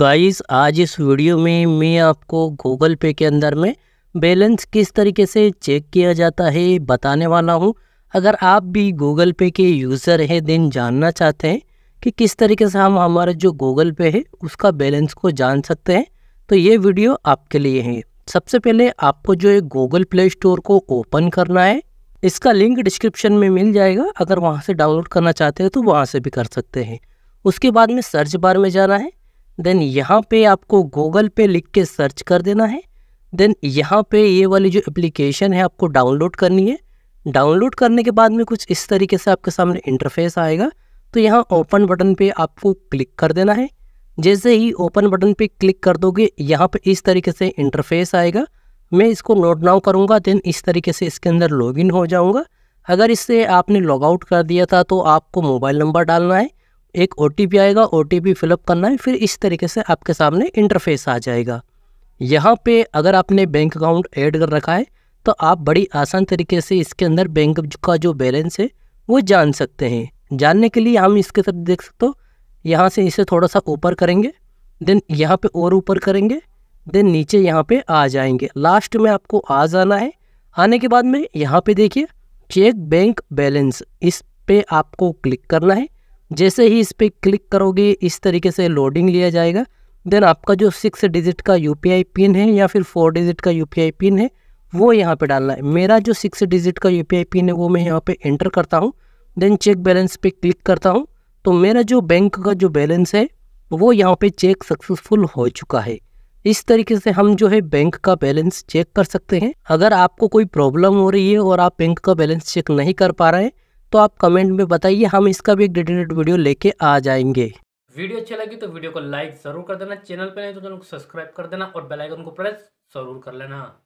guys आज इस video में मैं आपको गूगल पे के अंदर में बैलेंस किस तरीके से चेक किया जाता है बताने वाला हूँ अगर आप भी गूगल पे के यूज़र हैं दिन जानना चाहते हैं कि किस तरीके से हम हमारे जो गूगल पे है उसका बैलेंस को जान सकते हैं तो ये वीडियो आपके लिए है सबसे पहले आपको जो है गूगल प्ले स्टोर को ओपन करना है इसका लिंक डिस्क्रिप्शन में मिल जाएगा अगर वहाँ से डाउनलोड करना चाहते हैं तो वहाँ से भी कर सकते हैं उसके बाद में सर्च बार में जाना है देन यहाँ पे आपको गूगल पे लिख के सर्च कर देना है देन यहाँ पे ये वाली जो एप्लीकेशन है आपको डाउनलोड करनी है डाउनलोड करने के बाद में कुछ इस तरीके से आपके सामने इंटरफेस आएगा तो यहाँ ओपन बटन पे आपको क्लिक कर देना है जैसे ही ओपन बटन पे क्लिक कर दोगे यहाँ पे इस तरीके से इंटरफेस आएगा मैं इसको नोट नाउ करूँगा देन इस तरीके से इसके अंदर लॉगिन हो जाऊँगा अगर इससे आपने लॉग आउट कर दिया था तो आपको मोबाइल नंबर डालना है एक ओ आएगा ओ टी फिलअप करना है फिर इस तरीके से आपके सामने इंटरफेस आ जाएगा यहाँ पे अगर आपने बैंक अकाउंट ऐड कर रखा है तो आप बड़ी आसान तरीके से इसके अंदर बैंक का जो बैलेंस है वो जान सकते हैं जानने के लिए हम इसके तरफ देख सकते हो यहाँ से इसे थोड़ा सा ऊपर करेंगे देन यहाँ पे और ऊपर करेंगे देन नीचे यहाँ पे आ जाएंगे लास्ट में आपको आ जाना है आने के बाद में यहाँ पे देखिए चेक बैंक बैलेंस इस पे आपको क्लिक करना है जैसे ही इस पर क्लिक करोगे इस तरीके से लोडिंग लिया जाएगा देन आपका जो सिक्स डिजिट का यू पिन है या फिर फोर डिजिट का यू पिन है वो यहाँ पे डालना है मेरा जो सिक्स डिजिट का यू पिन है वो मैं यहाँ पे एंटर करता हूँ देन चेक बैलेंस पे क्लिक करता हूँ तो मेरा जो बैंक का जो बैलेंस है वो यहाँ पे चेक सक्सेसफुल हो चुका है इस तरीके से हम जो है बैंक का बैलेंस चेक कर सकते हैं अगर आपको कोई प्रॉब्लम हो रही है और आप बैंक का बैलेंस चेक नहीं कर पा रहे हैं तो आप कमेंट में बताइए हम इसका भी एक डिटेल्ड वीडियो लेके आ जाएंगे वीडियो अच्छी लगी तो वीडियो को लाइक जरूर कर देना चैनल पर नहीं तो चैनल को सब्सक्राइब कर देना और बेलाइकन को प्रेस जरूर कर लेना